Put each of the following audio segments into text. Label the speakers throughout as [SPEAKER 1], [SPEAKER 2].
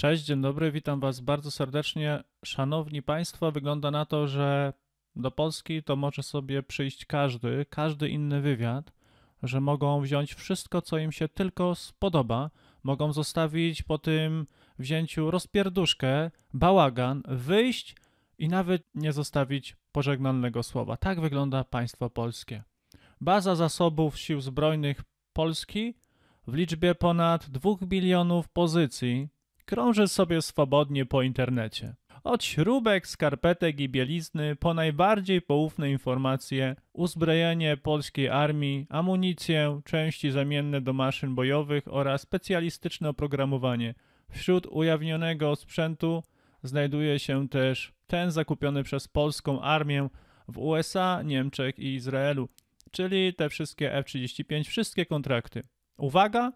[SPEAKER 1] Cześć, dzień dobry, witam Was bardzo serdecznie. Szanowni Państwo, wygląda na to, że do Polski to może sobie przyjść każdy, każdy inny wywiad, że mogą wziąć wszystko, co im się tylko spodoba, mogą zostawić po tym wzięciu rozpierduszkę, bałagan, wyjść i nawet nie zostawić pożegnalnego słowa. Tak wygląda państwo polskie. Baza zasobów sił zbrojnych Polski w liczbie ponad 2 bilionów pozycji krąży sobie swobodnie po internecie. Od śrubek, skarpetek i bielizny po najbardziej poufne informacje, uzbrojenie polskiej armii, amunicję, części zamienne do maszyn bojowych oraz specjalistyczne oprogramowanie. Wśród ujawnionego sprzętu znajduje się też ten zakupiony przez polską armię w USA, Niemczech i Izraelu, czyli te wszystkie F-35, wszystkie kontrakty. Uwaga!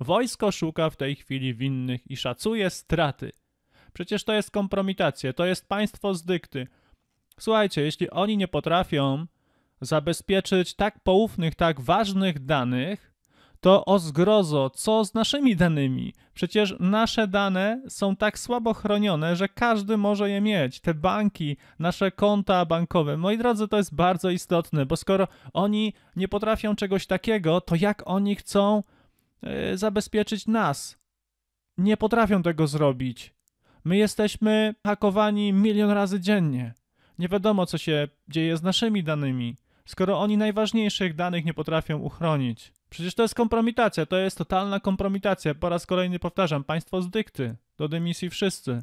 [SPEAKER 1] Wojsko szuka w tej chwili winnych i szacuje straty. Przecież to jest kompromitacja, to jest państwo z dykty. Słuchajcie, jeśli oni nie potrafią zabezpieczyć tak poufnych, tak ważnych danych, to o zgrozo, co z naszymi danymi? Przecież nasze dane są tak słabo chronione, że każdy może je mieć. Te banki, nasze konta bankowe. Moi drodzy, to jest bardzo istotne, bo skoro oni nie potrafią czegoś takiego, to jak oni chcą E, zabezpieczyć nas. Nie potrafią tego zrobić. My jesteśmy hakowani milion razy dziennie. Nie wiadomo, co się dzieje z naszymi danymi, skoro oni najważniejszych danych nie potrafią uchronić. Przecież to jest kompromitacja, to jest totalna kompromitacja. Po raz kolejny powtarzam, państwo z dykty, do dymisji wszyscy.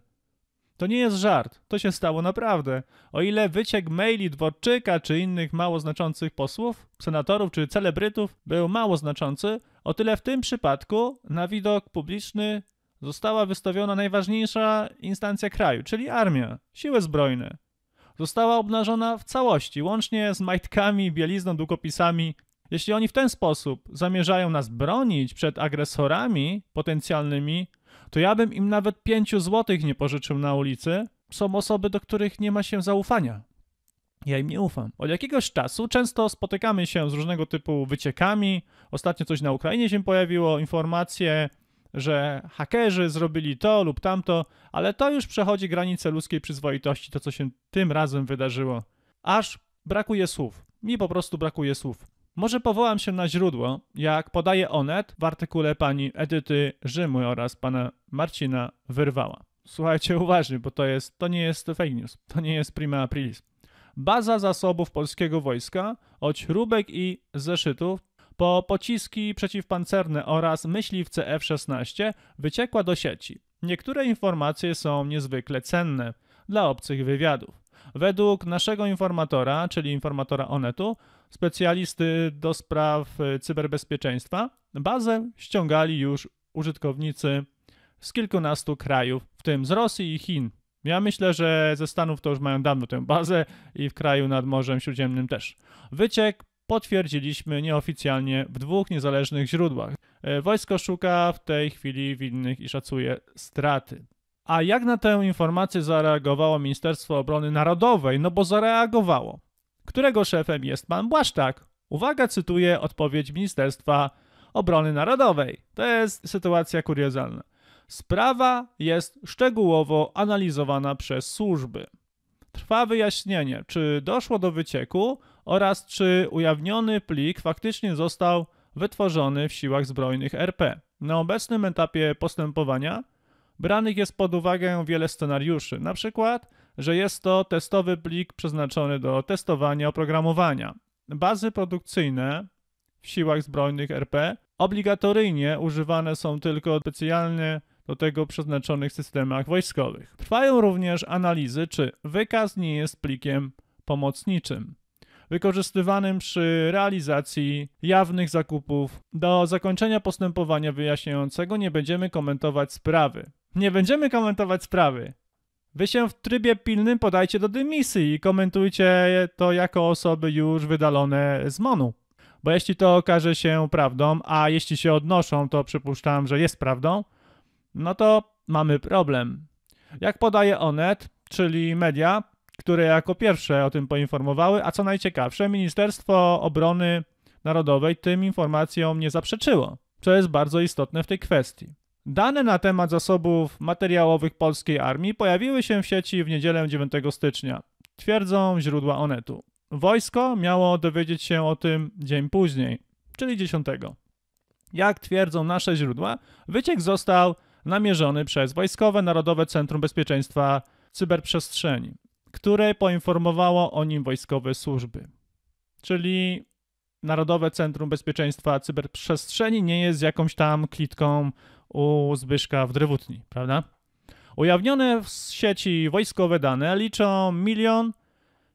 [SPEAKER 1] To nie jest żart, to się stało naprawdę. O ile wyciek maili Dworczyka czy innych mało znaczących posłów, senatorów czy celebrytów był mało znaczący, o tyle w tym przypadku na widok publiczny została wystawiona najważniejsza instancja kraju, czyli armia, siły zbrojne. Została obnażona w całości, łącznie z majtkami, bielizną, długopisami. Jeśli oni w ten sposób zamierzają nas bronić przed agresorami potencjalnymi, to ja bym im nawet pięciu złotych nie pożyczył na ulicy. Są osoby, do których nie ma się zaufania ja im nie ufam. Od jakiegoś czasu często spotykamy się z różnego typu wyciekami. Ostatnio coś na Ukrainie się pojawiło, informacje, że hakerzy zrobili to lub tamto, ale to już przechodzi granice ludzkiej przyzwoitości, to co się tym razem wydarzyło. Aż brakuje słów. Mi po prostu brakuje słów. Może powołam się na źródło, jak podaje Onet w artykule pani Edyty Rzymu oraz pana Marcina Wyrwała. Słuchajcie uważnie, bo to jest, to nie jest fake news, to nie jest prima aprilis baza zasobów polskiego wojska od śrubek i zeszytów po pociski przeciwpancerne oraz myśliwce F-16 wyciekła do sieci. Niektóre informacje są niezwykle cenne dla obcych wywiadów. Według naszego informatora, czyli informatora Onetu, specjalisty do spraw y, cyberbezpieczeństwa, bazę ściągali już użytkownicy z kilkunastu krajów, w tym z Rosji i Chin. Ja myślę, że ze Stanów to już mają dawno tę bazę i w kraju nad Morzem Śródziemnym też. Wyciek potwierdziliśmy nieoficjalnie w dwóch niezależnych źródłach. E, wojsko szuka w tej chwili winnych i szacuje straty. A jak na tę informację zareagowało Ministerstwo Obrony Narodowej? No bo zareagowało. Którego szefem jest pan Błaszczak? Uwaga, cytuję odpowiedź Ministerstwa Obrony Narodowej. To jest sytuacja kuriozalna. Sprawa jest szczegółowo analizowana przez służby. Trwa wyjaśnienie, czy doszło do wycieku oraz czy ujawniony plik faktycznie został wytworzony w siłach zbrojnych RP. Na obecnym etapie postępowania branych jest pod uwagę wiele scenariuszy, na przykład, że jest to testowy plik przeznaczony do testowania oprogramowania. Bazy produkcyjne w siłach zbrojnych RP obligatoryjnie używane są tylko specjalnie do tego przeznaczonych systemach wojskowych. Trwają również analizy, czy wykaz nie jest plikiem pomocniczym wykorzystywanym przy realizacji jawnych zakupów. Do zakończenia postępowania wyjaśniającego nie będziemy komentować sprawy. Nie będziemy komentować sprawy. Wy się w trybie pilnym podajcie do dymisji i komentujcie to jako osoby już wydalone z MONU. Bo jeśli to okaże się prawdą, a jeśli się odnoszą, to przypuszczam, że jest prawdą, no to mamy problem. Jak podaje Onet, czyli media, które jako pierwsze o tym poinformowały, a co najciekawsze, Ministerstwo Obrony Narodowej tym informacjom nie zaprzeczyło, co jest bardzo istotne w tej kwestii. Dane na temat zasobów materiałowych polskiej armii pojawiły się w sieci w niedzielę 9 stycznia, twierdzą źródła Onetu. Wojsko miało dowiedzieć się o tym dzień później, czyli 10. Jak twierdzą nasze źródła, wyciek został namierzony przez Wojskowe Narodowe Centrum Bezpieczeństwa Cyberprzestrzeni, które poinformowało o nim wojskowe służby. Czyli Narodowe Centrum Bezpieczeństwa Cyberprzestrzeni nie jest jakąś tam klitką u Zbyszka w Drewutni, prawda? Ujawnione w sieci wojskowe dane liczą 1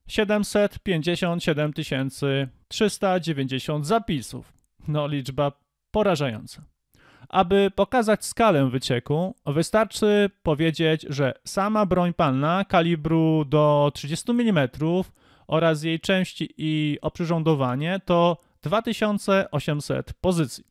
[SPEAKER 1] 757 390 zapisów. No, liczba porażająca. Aby pokazać skalę wycieku, wystarczy powiedzieć, że sama broń palna kalibru do 30 mm oraz jej części i oprzyrządowanie to 2800 pozycji.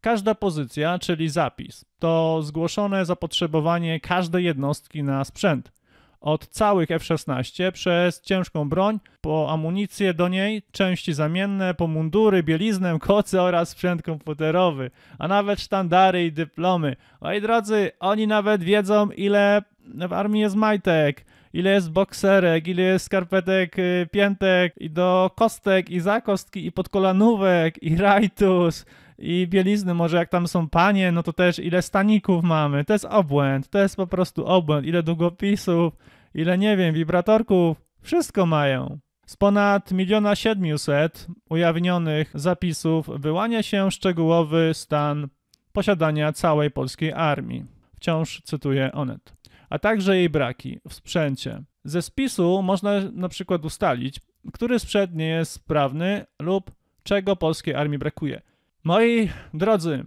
[SPEAKER 1] Każda pozycja, czyli zapis, to zgłoszone zapotrzebowanie każdej jednostki na sprzęt od całych F-16 przez ciężką broń, po amunicję do niej, części zamienne, po mundury, bieliznę, koce oraz sprzęt komputerowy, a nawet sztandary i dyplomy. Moi drodzy, oni nawet wiedzą ile w armii jest majtek ile jest bokserek, ile jest skarpetek, y, piętek i do kostek i zakostki i podkolanówek i rajtus i bielizny, może jak tam są panie, no to też ile staników mamy. To jest obłęd, to jest po prostu obłęd. Ile długopisów, ile nie wiem, wibratorków, wszystko mają. Z ponad miliona siedmiuset ujawnionych zapisów wyłania się szczegółowy stan posiadania całej polskiej armii. Wciąż cytuję Onet a także jej braki w sprzęcie. Ze spisu można na przykład ustalić, który sprzęt nie jest sprawny lub czego polskiej armii brakuje. Moi drodzy,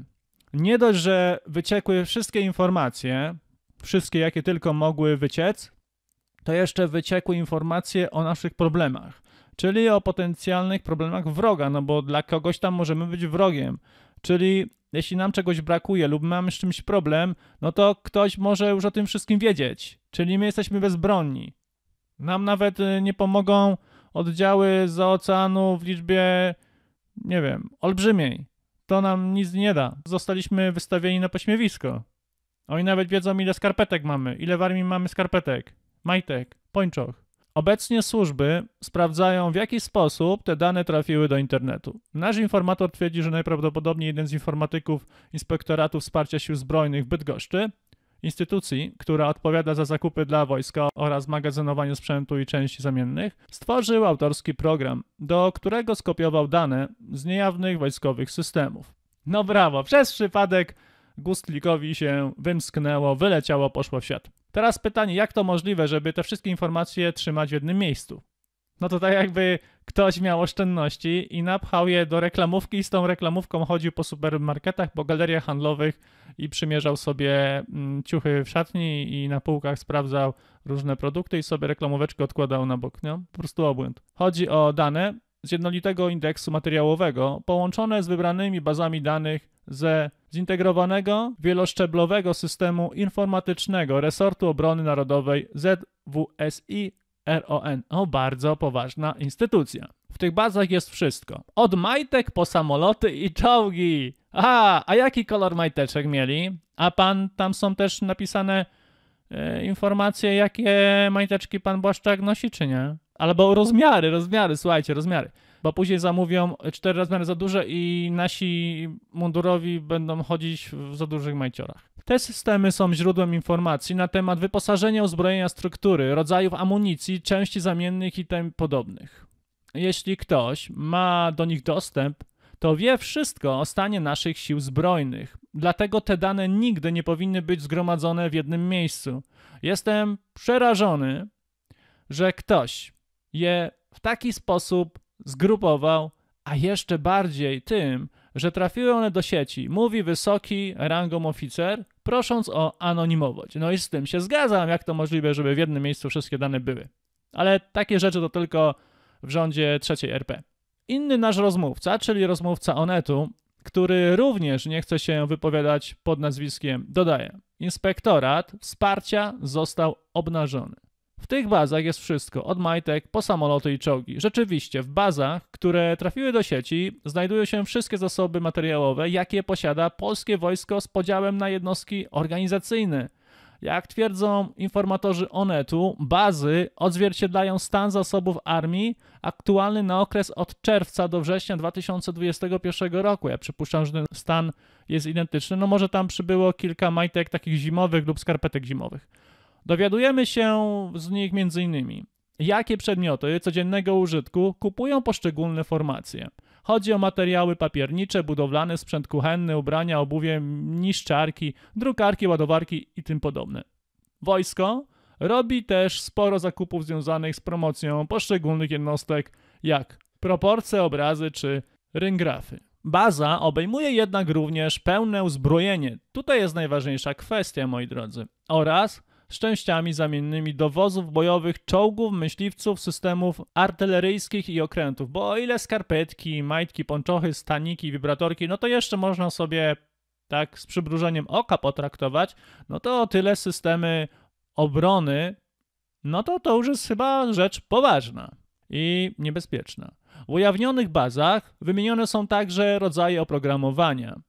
[SPEAKER 1] nie dość, że wyciekły wszystkie informacje, wszystkie jakie tylko mogły wyciec, to jeszcze wyciekły informacje o naszych problemach, czyli o potencjalnych problemach wroga, no bo dla kogoś tam możemy być wrogiem. Czyli jeśli nam czegoś brakuje lub mamy z czymś problem, no to ktoś może już o tym wszystkim wiedzieć. Czyli my jesteśmy bezbronni. Nam nawet y, nie pomogą oddziały z oceanu w liczbie, nie wiem, olbrzymiej. To nam nic nie da. Zostaliśmy wystawieni na pośmiewisko. Oni nawet wiedzą, ile skarpetek mamy, ile w armii mamy skarpetek, majtek, pończoch. Obecnie służby sprawdzają, w jaki sposób te dane trafiły do internetu. Nasz informator twierdzi, że najprawdopodobniej jeden z informatyków Inspektoratu Wsparcia Sił Zbrojnych w Bydgoszczy, instytucji, która odpowiada za zakupy dla wojska oraz magazynowanie sprzętu i części zamiennych, stworzył autorski program, do którego skopiował dane z niejawnych wojskowych systemów. No brawo, przez przypadek Gustlikowi się wymsknęło, wyleciało, poszło w świat. Teraz pytanie, jak to możliwe, żeby te wszystkie informacje trzymać w jednym miejscu? No to tak jakby ktoś miał oszczędności i napchał je do reklamówki i z tą reklamówką chodził po supermarketach, po galeriach handlowych i przymierzał sobie mm, ciuchy w szatni i na półkach sprawdzał różne produkty i sobie reklamóweczkę odkładał na bok. nie, po prostu obłęd. Chodzi o dane, z jednolitego indeksu materiałowego połączone z wybranymi bazami danych ze zintegrowanego wieloszczeblowego systemu informatycznego resortu obrony narodowej ZWSI RON. O, bardzo poważna instytucja. W tych bazach jest wszystko. Od majtek po samoloty i czołgi. A, a jaki kolor majteczek mieli? A pan, tam są też napisane e, informacje, jakie majteczki pan Błaszczak nosi, czy nie? Albo rozmiary, rozmiary, słuchajcie, rozmiary. Bo później zamówią e, cztery rozmiary za duże i nasi mundurowi będą chodzić w za dużych majciorach. Te systemy są źródłem informacji na temat wyposażenia, uzbrojenia struktury, rodzajów amunicji, części zamiennych i tym podobnych. Jeśli ktoś ma do nich dostęp, to wie wszystko o stanie naszych sił zbrojnych. Dlatego te dane nigdy nie powinny być zgromadzone w jednym miejscu. Jestem przerażony, że ktoś je w taki sposób zgrupował, a jeszcze bardziej tym, że trafiły one do sieci, mówi wysoki rangą oficer, prosząc o anonimowość. No i z tym się zgadzam, jak to możliwe, żeby w jednym miejscu wszystkie dane były. Ale takie rzeczy to tylko w rządzie trzeciej RP. Inny nasz rozmówca, czyli rozmówca Onetu, który również nie chce się wypowiadać pod nazwiskiem, dodaje: Inspektorat wsparcia został obnażony. W tych bazach jest wszystko, od majtek po samoloty i czołgi. Rzeczywiście, w bazach, które trafiły do sieci, znajdują się wszystkie zasoby materiałowe, jakie posiada polskie wojsko z podziałem na jednostki organizacyjne. Jak twierdzą informatorzy Onetu, bazy odzwierciedlają stan zasobów armii aktualny na okres od czerwca do września 2021 roku. Ja przypuszczam, że ten stan jest identyczny. No może tam przybyło kilka majtek takich zimowych lub skarpetek zimowych. Dowiadujemy się z nich m.in. jakie przedmioty codziennego użytku kupują poszczególne formacje. Chodzi o materiały papiernicze, budowlane, sprzęt kuchenny, ubrania, obuwie, niszczarki, drukarki, ładowarki i tym podobne. Wojsko robi też sporo zakupów związanych z promocją poszczególnych jednostek, jak proporcje, obrazy czy ryngrafy. Baza obejmuje jednak również pełne uzbrojenie. Tutaj jest najważniejsza kwestia, moi drodzy. Oraz z częściami zamiennymi do wozów bojowych, czołgów, myśliwców, systemów artyleryjskich i okrętów. Bo o ile skarpetki, majtki, ponczochy, staniki, wibratorki, no to jeszcze można sobie tak z przybrużeniem oka potraktować, no to o tyle systemy obrony, no to to już jest chyba rzecz poważna i niebezpieczna. W ujawnionych bazach wymienione są także rodzaje oprogramowania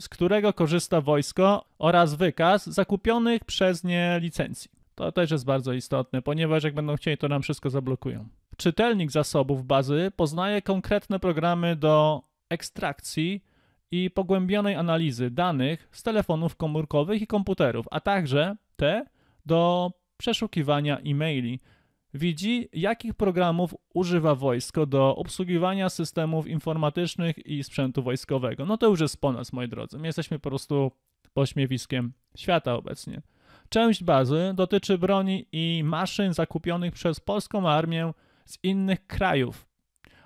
[SPEAKER 1] z którego korzysta wojsko oraz wykaz zakupionych przez nie licencji. To też jest bardzo istotne, ponieważ jak będą chcieli, to nam wszystko zablokują. Czytelnik zasobów bazy poznaje konkretne programy do ekstrakcji i pogłębionej analizy danych z telefonów komórkowych i komputerów, a także te do przeszukiwania e-maili widzi, jakich programów używa wojsko do obsługiwania systemów informatycznych i sprzętu wojskowego. No to już jest po nas, moi drodzy. My jesteśmy po prostu pośmiewiskiem świata obecnie. Część bazy dotyczy broni i maszyn zakupionych przez polską armię z innych krajów,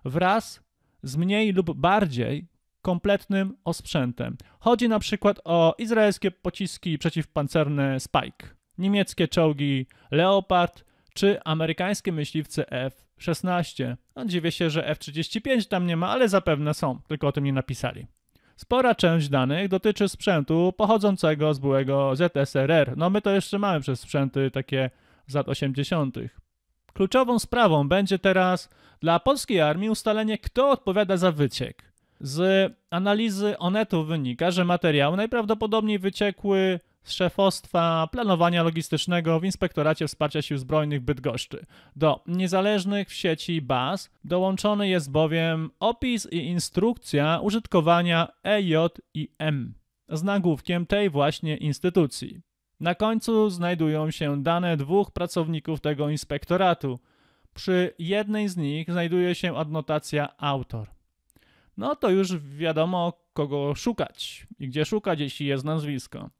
[SPEAKER 1] wraz z mniej lub bardziej kompletnym osprzętem. Chodzi na przykład o izraelskie pociski przeciwpancerne Spike, niemieckie czołgi Leopard, czy amerykańskie myśliwce F-16. No, dziwię się, że F-35 tam nie ma, ale zapewne są, tylko o tym nie napisali. Spora część danych dotyczy sprzętu pochodzącego z byłego ZSRR. No my to jeszcze mamy przez sprzęty takie z lat 80. Kluczową sprawą będzie teraz dla polskiej armii ustalenie, kto odpowiada za wyciek. Z analizy Onetu wynika, że materiały najprawdopodobniej wyciekły z szefostwa planowania logistycznego w Inspektoracie Wsparcia Sił Zbrojnych Bydgoszczy. Do niezależnych w sieci baz dołączony jest bowiem opis i instrukcja użytkowania EJ i M z nagłówkiem tej właśnie instytucji. Na końcu znajdują się dane dwóch pracowników tego inspektoratu. Przy jednej z nich znajduje się adnotacja autor. No to już wiadomo, kogo szukać i gdzie szukać, jeśli jest nazwisko.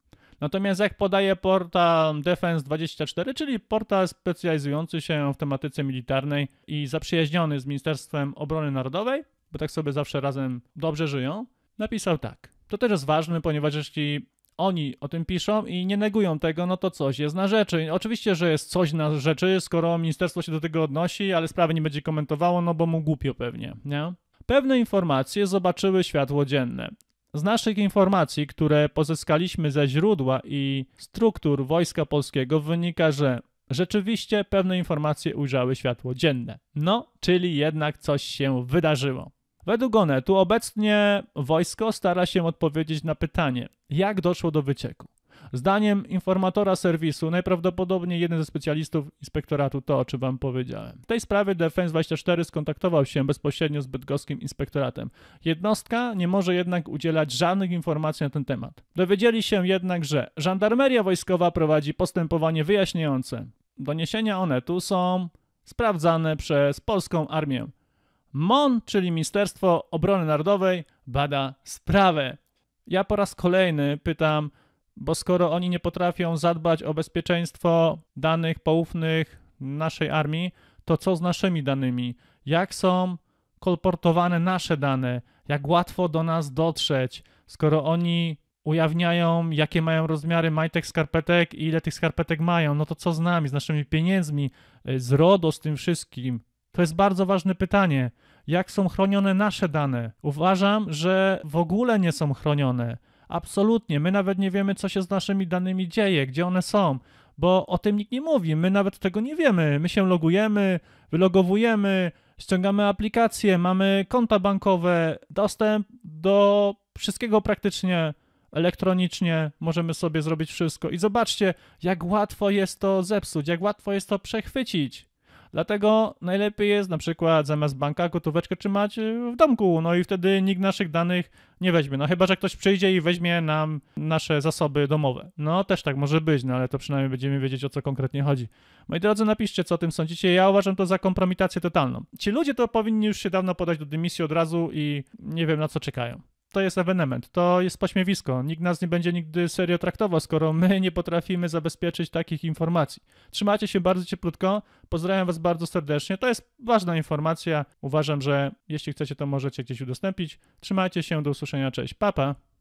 [SPEAKER 1] Natomiast jak podaje portal Defense24, czyli portal specjalizujący się w tematyce militarnej i zaprzyjaźniony z Ministerstwem Obrony Narodowej, bo tak sobie zawsze razem dobrze żyją, napisał tak. To też jest ważne, ponieważ jeśli oni o tym piszą i nie negują tego, no to coś jest na rzeczy. Oczywiście, że jest coś na rzeczy, skoro ministerstwo się do tego odnosi, ale sprawy nie będzie komentowało, no bo mu głupio pewnie, nie? Pewne informacje zobaczyły światło dzienne. Z naszych informacji, które pozyskaliśmy ze źródła i struktur Wojska Polskiego, wynika, że rzeczywiście pewne informacje ujrzały światło dzienne. No, czyli jednak coś się wydarzyło. Według Onetu obecnie wojsko stara się odpowiedzieć na pytanie, jak doszło do wycieku. Zdaniem informatora serwisu, najprawdopodobniej jeden ze specjalistów inspektoratu to, o czym wam powiedziałem. W tej sprawie Defense24 skontaktował się bezpośrednio z bydgoskim inspektoratem. Jednostka nie może jednak udzielać żadnych informacji na ten temat. Dowiedzieli się jednak, że żandarmeria wojskowa prowadzi postępowanie wyjaśniające. Doniesienia Onetu są sprawdzane przez polską armię. MON, czyli Ministerstwo Obrony Narodowej, bada sprawę. Ja po raz kolejny pytam, bo skoro oni nie potrafią zadbać o bezpieczeństwo danych poufnych naszej armii, to co z naszymi danymi? Jak są kolportowane nasze dane? Jak łatwo do nas dotrzeć, skoro oni ujawniają, jakie mają rozmiary majtek, skarpetek i ile tych skarpetek mają? No to co z nami, z naszymi pieniędzmi, z RODO, z tym wszystkim? To jest bardzo ważne pytanie. Jak są chronione nasze dane? Uważam, że w ogóle nie są chronione. Absolutnie. My nawet nie wiemy, co się z naszymi danymi dzieje, gdzie one są, bo o tym nikt nie mówi. My nawet tego nie wiemy. My się logujemy, wylogowujemy, ściągamy aplikacje, mamy konta bankowe, dostęp do wszystkiego praktycznie elektronicznie, możemy sobie zrobić wszystko. I zobaczcie, jak łatwo jest to zepsuć, jak łatwo jest to przechwycić. Dlatego najlepiej jest na przykład zamiast banka gotóweczkę trzymać y, w domku, no i wtedy nikt naszych danych nie weźmie. No chyba, że ktoś przyjdzie i weźmie nam nasze zasoby domowe. No też tak może być, no ale to przynajmniej będziemy wiedzieć o co konkretnie chodzi. Moi drodzy, napiszcie co o tym sądzicie. Ja uważam to za kompromitację totalną. Ci ludzie to powinni już się dawno podać do dymisji od razu i nie wiem na co czekają to jest ewenement, to jest pośmiewisko. Nikt nas nie będzie nigdy serio traktował, skoro my nie potrafimy zabezpieczyć takich informacji. Trzymacie się bardzo cieplutko, pozdrawiam Was bardzo serdecznie. To jest ważna informacja. Uważam, że jeśli chcecie, to możecie gdzieś udostępnić. Trzymajcie się, do usłyszenia, cześć, papa! Pa.